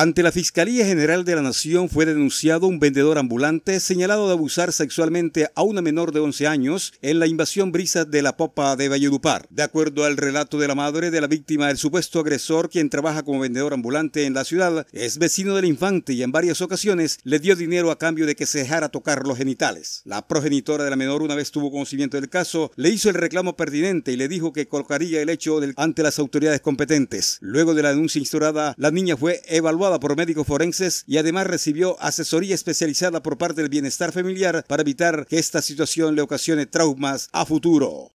Ante la Fiscalía General de la Nación fue denunciado un vendedor ambulante señalado de abusar sexualmente a una menor de 11 años en la invasión brisa de la Popa de Valledupar. De acuerdo al relato de la madre de la víctima, el supuesto agresor, quien trabaja como vendedor ambulante en la ciudad, es vecino del infante y en varias ocasiones le dio dinero a cambio de que se dejara tocar los genitales. La progenitora de la menor, una vez tuvo conocimiento del caso, le hizo el reclamo pertinente y le dijo que colocaría el hecho ante las autoridades competentes. Luego de la denuncia instaurada, la niña fue evaluada por médicos forenses y además recibió asesoría especializada por parte del bienestar familiar para evitar que esta situación le ocasione traumas a futuro.